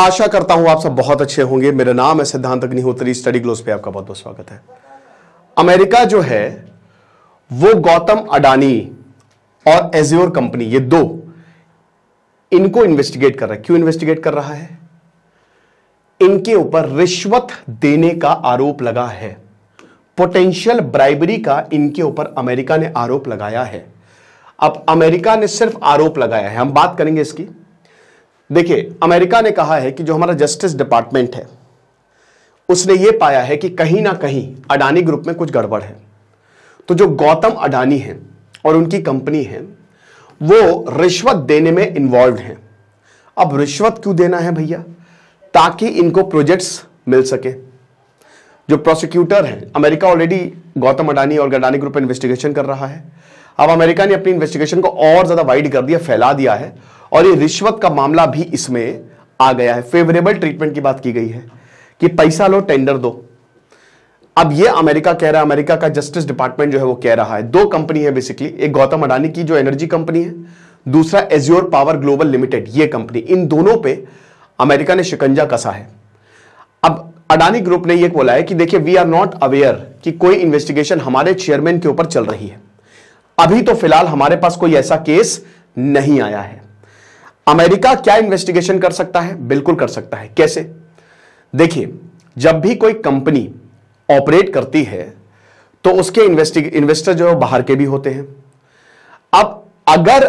आशा करता हूं आप सब बहुत अच्छे होंगे मेरा नाम है सिद्धांत अग्निहोत्री स्टडी ग्लोस पे आपका बहुत बहुत स्वागत है अमेरिका जो है वो गौतम अडानी और एज्योर कंपनी ये दो इनको इन्वेस्टिगेट कर रहा है क्यों इन्वेस्टिगेट कर रहा है इनके ऊपर रिश्वत देने का आरोप लगा है पोटेंशियल ब्राइबरी का इनके ऊपर अमेरिका ने आरोप लगाया है अब अमेरिका ने सिर्फ आरोप लगाया है हम बात करेंगे इसकी देखिए अमेरिका ने कहा है कि जो हमारा जस्टिस डिपार्टमेंट है उसने यह पाया है कि कहीं ना कहीं अडानी ग्रुप में कुछ गड़बड़ है तो जो गौतम अडानी है और उनकी कंपनी है वो रिश्वत देने में इन्वॉल्व है अब रिश्वत क्यों देना है भैया ताकि इनको प्रोजेक्ट्स मिल सके जो प्रोसिक्यूटर है अमेरिका ऑलरेडी गौतम अडानी और अडानी ग्रुप इन्वेस्टिगेशन कर रहा है अब अमेरिका ने अपनी इन्वेस्टिगेशन को और ज़्यादा वाइड कर दिया फैला दिया है और ये रिश्वत का मामला भी इसमें आ गया है फेवरेबल ट्रीटमेंट की बात की गई है कि पैसा लो टेंडर दो अब ये अमेरिका कह रहा है अमेरिका का जस्टिस डिपार्टमेंट जो है वो कह रहा है दो कंपनी है बेसिकली एक गौतम अडानी की जो एनर्जी कंपनी है दूसरा एज्योर पावर ग्लोबल लिमिटेड ये कंपनी इन दोनों पे अमेरिका ने शिकंजा कसा है अब अडानी ग्रुप ने यह बोला है कि देखिए वी आर नॉट अवेयर कि कोई इन्वेस्टिगेशन हमारे चेयरमैन के ऊपर चल रही है अभी तो फिलहाल हमारे पास कोई ऐसा केस नहीं आया है अमेरिका क्या इन्वेस्टिगेशन कर सकता है बिल्कुल कर सकता है कैसे देखिए जब भी कोई कंपनी ऑपरेट करती है तो उसके इन्वेस्टर जो है बाहर के भी होते हैं अब अगर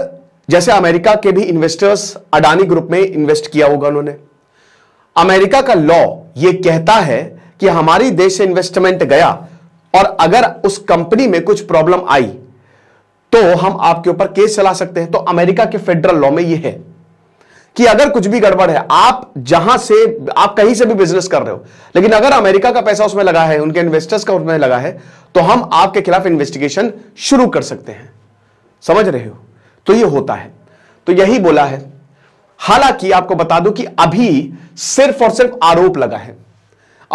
जैसे अमेरिका के भी इन्वेस्टर्स अडानी ग्रुप में इन्वेस्ट किया होगा उन्होंने अमेरिका का लॉ ये कहता है कि हमारी देश से इन्वेस्टमेंट गया और अगर उस कंपनी में कुछ प्रॉब्लम आई तो हम आपके ऊपर केस चला सकते हैं तो अमेरिका के फेडरल लॉ में यह है कि अगर कुछ भी गड़बड़ है आप जहां से आप कहीं से भी बिजनेस कर रहे हो लेकिन अगर अमेरिका का पैसा उसमें लगा है उनके इन्वेस्टर्स का उसमें लगा है तो हम आपके खिलाफ इन्वेस्टिगेशन शुरू कर सकते हैं समझ रहे हो तो ये होता है तो यही बोला है हालांकि आपको बता दूं कि अभी सिर्फ और सिर्फ आरोप लगा है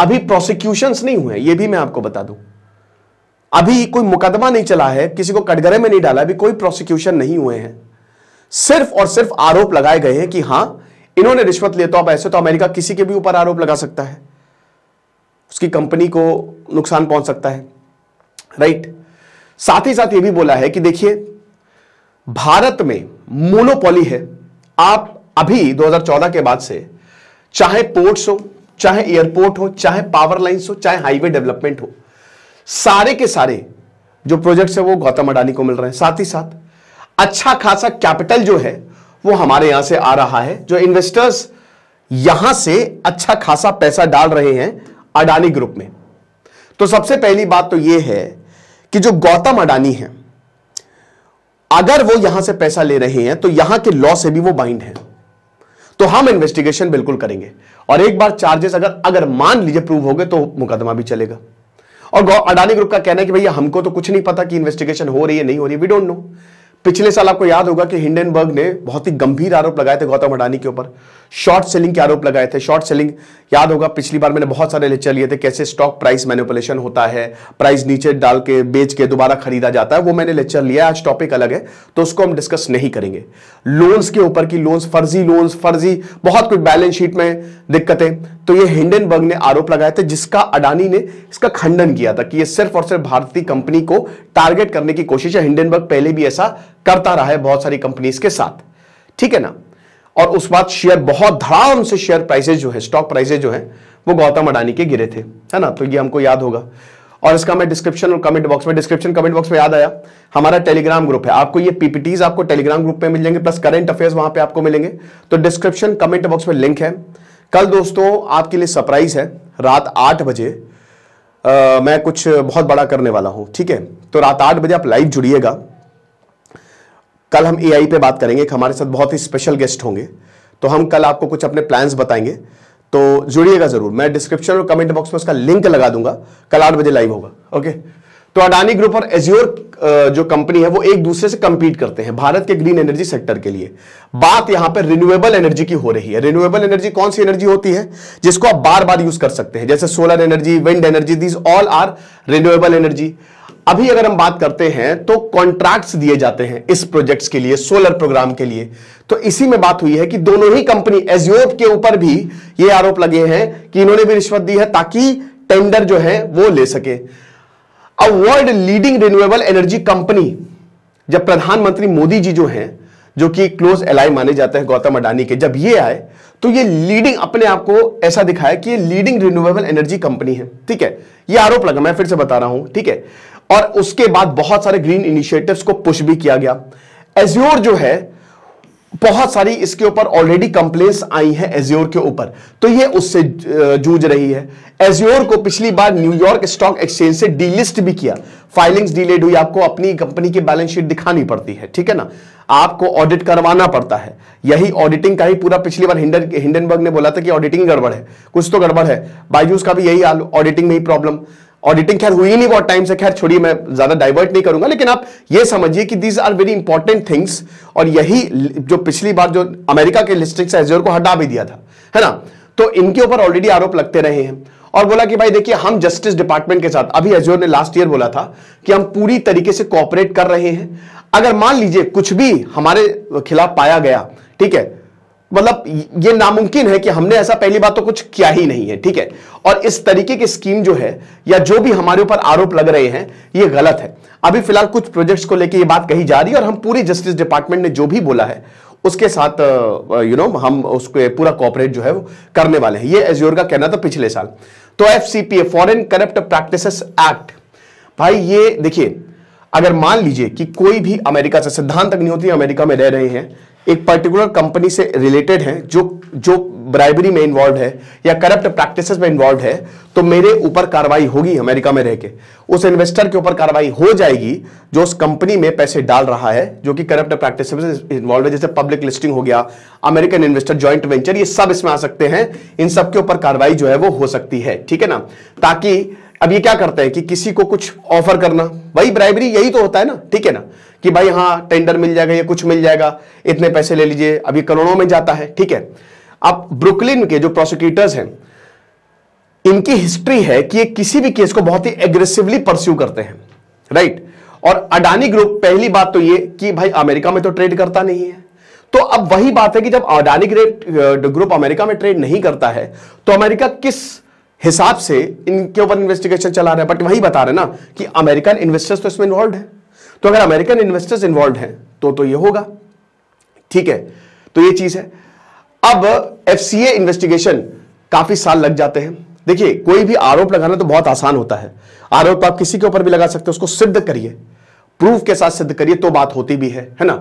अभी प्रोसिक्यूशन नहीं हुए यह भी मैं आपको बता दूं अभी कोई मुकदमा नहीं चला है किसी को कटघरे में नहीं डाला अभी कोई प्रोसिक्यूशन नहीं हुए हैं सिर्फ और सिर्फ आरोप लगाए गए हैं कि हां इन्होंने रिश्वत लिए तो आप ऐसे तो अमेरिका किसी के भी ऊपर आरोप लगा सकता है उसकी कंपनी को नुकसान पहुंच सकता है राइट साथ ही साथ यह भी बोला है कि देखिए भारत में मोनोपोली है आप अभी 2014 के बाद से चाहे पोर्ट्स हो चाहे एयरपोर्ट हो चाहे पावर लाइन्स हो चाहे हाईवे डेवलपमेंट हो सारे के सारे जो प्रोजेक्ट्स है वो गौतम अडानी को मिल रहे हैं साथ ही साथ अच्छा खासा कैपिटल जो है वो हमारे यहां से आ रहा है जो इन्वेस्टर्स यहां से अच्छा खासा पैसा डाल रहे हैं अडानी ग्रुप में तो सबसे पहली बात तो यह है कि जो गौतम अडानी है अगर वो यहां से पैसा ले रहे हैं तो यहां के लॉ से भी वो बाइंड है तो हम इन्वेस्टिगेशन बिल्कुल करेंगे और एक बार चार्जेस अगर अगर मान लीजिए प्रूव हो गए तो मुकदमा भी चलेगा और अडानी ग्रुप का कहना है कि भैया हमको तो कुछ नहीं पता कि इन्वेस्टिगेशन हो रही है नहीं हो रही है वी डोंट नो पिछले साल आपको याद होगा कि हिंडनबर्ग ने बहुत ही गंभीर आरोप लगाए थे गौतम अडानी के ऊपर शॉर्ट सेलिंग के आरोप लगाए थे शॉर्ट सेलिंग याद होगा पिछली बार मैंने बहुत सारे लेक्चर लिए थे कैसे स्टॉक प्राइस मैनिपुलेशन होता है प्राइस नीचे डाल के बेच के दोबारा खरीदा जाता है वो मैंने लेक्चर लिया आज टॉपिक अलग है तो उसको हम डिस्कस नहीं करेंगे लोन्स के ऊपर की लोन्स फर्जी लोन्स फर्जी बहुत कुछ बैलेंस शीट में दिक्कतें तो ये हिंडनबर्ग ने आरोप लगाया था जिसका अडानी ने इसका खंडन किया था कि ये सिर्फ और सिर्फ भारतीय कंपनी को टारगेट करने की कोशिश है हिंडनबर्ग पहले भी ऐसा करता रहा है बहुत सारी कंपनीज के साथ ठीक है ना और उस बात शेयर बहुत धड़ाम से शेयर प्राइसेज जो है स्टॉक प्राइसेज जो है वो गौतम अडानी के गिरे थे है ना तो ये हमको याद होगा और इसका मैं डिस्क्रिप्शन और कमेंट बॉक्स में डिस्क्रिप्शन कमेंट बॉक्स में याद आया हमारा टेलीग्राम ग्रुप है आपको ये पीपीटीज आपको टेलीग्राम ग्रुप में मिल जाएंगे प्लस करंट अफेयर्स वहां पे आपको मिलेंगे तो डिस्क्रिप्शन कमेंट बॉक्स में लिंक है कल दोस्तों आपके लिए सरप्राइज है रात आठ बजे आ, मैं कुछ बहुत बड़ा करने वाला हूं ठीक है तो रात आठ बजे आप लाइव जुड़िएगा कल हम एआई पे बात करेंगे हमारे साथ बहुत ही स्पेशल गेस्ट होंगे तो हम कल आपको कुछ अपने प्लान्स बताएंगे तो जुड़िएगा जरूर मैं डिस्क्रिप्शन और कमेंट बॉक्स में उसका लिंक लगा दूंगा कल आठ बजे लाइव होगा ओके तो अडानी ग्रुप और एज्योर जो कंपनी है वो एक दूसरे से कंपीट करते हैं भारत के ग्रीन एनर्जी सेक्टर के लिए बात यहां पर रिन्यूएबल एनर्जी की हो रही है रिन्यूएबल एनर्जी कौन सी एनर्जी होती है जिसको आप बार बार यूज कर सकते हैं जैसे solar energy wind energy these all are renewable energy अभी अगर हम बात करते हैं तो कॉन्ट्रैक्ट्स दिए जाते हैं इस प्रोजेक्ट्स के लिए सोलर प्रोग्राम के लिए तो इसी में बात हुई है कि दोनों ही कंपनी एजियोप के ऊपर भी ये आरोप लगे हैं कि इन्होंने भी रिश्वत दी है ताकि टेंडर जो है वो ले सके a world leading renewable energy company जब प्रधानमंत्री मोदी जी जो हैं जो कि क्लोज एलाई माने जाते हैं गौतम अडानी के जब ये आए तो ये लीडिंग अपने आप को ऐसा दिखाया कि ये लीडिंग रिन्यूएबल एनर्जी कंपनी है ठीक है ये आरोप लगा मैं फिर से बता रहा हूं ठीक है और उसके बाद बहुत सारे ग्रीन इनिशिएटिव्स को पुश भी किया गया एज्योर जो है बहुत सारी इसके ऊपर ऑलरेडी कंप्लेन आई हैं एज्योर के ऊपर तो ये उससे जूझ रही है एज्योर को पिछली बार न्यूयॉर्क स्टॉक एक्सचेंज से डीलिस्ट भी किया फाइलिंग्स डिलेड हुई आपको अपनी कंपनी की बैलेंस शीट दिखानी पड़ती है ठीक है ना आपको ऑडिट करवाना पड़ता है यही ऑडिटिंग का ही पूरा पिछली बार हिंडन हिंडनबर्ग ने बोला था कि ऑडिटिंग गड़बड़ है कुछ तो गड़बड़ है बायजूस का भी यही ऑडिटिंग में ही प्रॉब्लम ऑडिटिंग खैर हुई नहीं बहुत टाइम से खैर छोड़िए मैं ज्यादा डाइवर्ट नहीं करूंगा लेकिन आप ये समझिए कि these are very important things और यही जो पिछली बार जो अमेरिका के लिस्टिंग से एज्योर को हटा भी दिया था है ना तो इनके ऊपर ऑलरेडी आरोप लगते रहे हैं और बोला कि भाई देखिए हम जस्टिस डिपार्टमेंट के साथ अभी एज्योर ने लास्ट ईयर बोला था कि हम पूरी तरीके से कॉपरेट कर रहे हैं अगर मान लीजिए कुछ भी हमारे खिलाफ पाया गया ठीक है मतलब ये नामुमकिन है कि हमने ऐसा पहली बात तो कुछ किया ही नहीं है ठीक है और इस तरीके की स्कीम जो है या जो भी हमारे ऊपर आरोप लग रहे हैं ये गलत है अभी फिलहाल कुछ प्रोजेक्ट्स को लेकर ये बात कही जा रही है और हम पूरी जस्टिस डिपार्टमेंट ने जो भी बोला है उसके साथ यू नो हम उसको पूरा कॉपरेट जो है वो करने वाले हैं ये एज्योर का कहना था पिछले साल तो F C P A foreign corrupt practice act भाई ये देखिए अगर मान लीजिए कि कोई भी अमेरिका से सिद्धांत होती अमेरिका में रह रहे हैं एक पर्टिकुलर कंपनी से रिलेटेड है जो जो ब्राइबरी में इन्वॉल्व है या करप्ट प्रैक्टिसेस में इन्वॉल्व है तो मेरे ऊपर कार्रवाई होगी अमेरिका में रह के उस इन्वेस्टर के ऊपर कार्रवाई हो जाएगी जो उस कंपनी में पैसे डाल रहा है जो कि करप्ट प्रैक्टिस में इन्वॉल्व है जैसे पब्लिक लिस्टिंग हो गया अमेरिकन इन्वेस्टर ज्वाइंट वेंचर ये सब इसमें आ सकते हैं इन सब के ऊपर कार्रवाई जो है वो हो सकती है ठीक है ना ताकि अब ये क्या करते हैं कि किसी को कुछ ऑफर करना वही ब्राइबरी यही तो होता है ना ठीक है ना कि भाई हाँ टेंडर मिल जाएगा या कुछ मिल जाएगा इतने पैसे ले लीजिए अभी करोड़ों में जाता है ठीक है अब ब्रुकलिन के जो प्रोसिक्यूटर्स हैं इनकी हिस्ट्री है कि ये किसी भी केस को बहुत ही एग्रेसिवली परस्यू करते हैं राइट और अडानी ग्रुप पहली बात तो ये कि भाई अमेरिका में तो ट्रेड करता नहीं है तो अब वही बात है कि जब अडानी ग्रुप अमेरिका में ट्रेड नहीं करता है तो अमेरिका किस हिसाब से इनके ऊपर इन्वेस्टिगेशन चला रहा है बट वही बता रहे ना कि अमेरिकन इन्वेस्टर्स तो इसमें इन्वॉल्व है तो अगर अमेरिकन इन्वेस्टर्स इन्वॉल्व हैं तो तो ये होगा ठीक है तो ये चीज है अब एफ इन्वेस्टिगेशन काफी साल लग जाते हैं देखिए कोई भी आरोप लगाना तो बहुत आसान होता है आरोप आप किसी के ऊपर भी लगा सकते हो उसको सिद्ध करिए प्रूफ के साथ सिद्ध करिए तो बात होती भी है है ना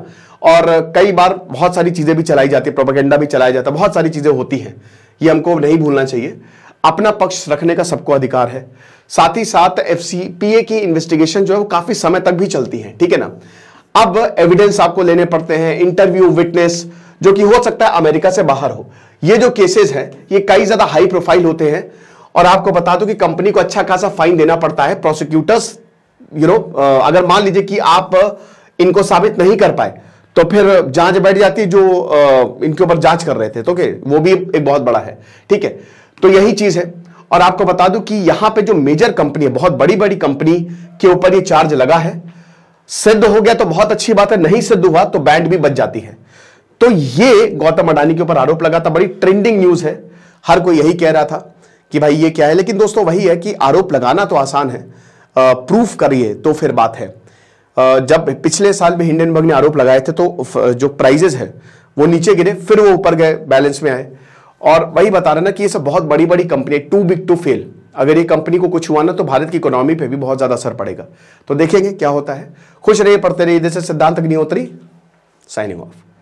और कई बार बहुत सारी चीजें भी चलाई जाती है प्रोपागेंडा भी चलाया जाता है बहुत सारी चीजें होती हैं ये हमको नहीं भूलना चाहिए अपना पक्ष रखने का सबको अधिकार है साथ ही साथ ए की इन्वेस्टिगेशन जो है वो काफी समय तक भी चलती है ठीक है ना अब एविडेंस आपको लेने पड़ते हैं इंटरव्यू विटनेस जो कि हो सकता है अमेरिका से बाहर हो ये जो केसेस हैं ये कई ज्यादा हाई प्रोफाइल होते हैं और आपको बता दो कि कंपनी को अच्छा खासा फाइन देना पड़ता है प्रोसिक्यूटर्स यू नो अगर मान लीजिए कि आप इनको साबित नहीं कर पाए तो फिर जांच बैठ जाती जो आ, इनके ऊपर जांच कर रहे थे तो के वो भी एक बहुत बड़ा है ठीक है तो यही चीज है और आपको बता दूं कि यहां पे जो मेजर कंपनी है बहुत बड़ी बड़ी कंपनी के ऊपर ये चार्ज लगा है सिद्ध हो गया तो बहुत अच्छी बात है नहीं सिद्ध हुआ तो बैंड भी बच जाती है तो ये गौतम अडानी के ऊपर आरोप लगा था बड़ी ट्रेंडिंग न्यूज है हर कोई यही कह रहा था कि भाई ये क्या है लेकिन दोस्तों वही है कि आरोप लगाना तो आसान है आ, प्रूफ करिए तो फिर बात है आ, जब पिछले साल भी हिंडनबर्ग ने आरोप लगाए थे तो जो प्राइजेस है वो नीचे गिरे फिर वो ऊपर गए बैलेंस में आए और वही बता रहे ना कि ये सब बहुत बड़ी बड़ी company too big to fail अगर ये कंपनी को कुछ हुआ ना तो भारत की इकोनॉमी पे भी बहुत ज़्यादा असर पड़ेगा तो देखेंगे क्या होता है खुश रहिए पढ़ते रहिए जैसे सिद्धांत अग्निहोत्री साइनिंग ऑफ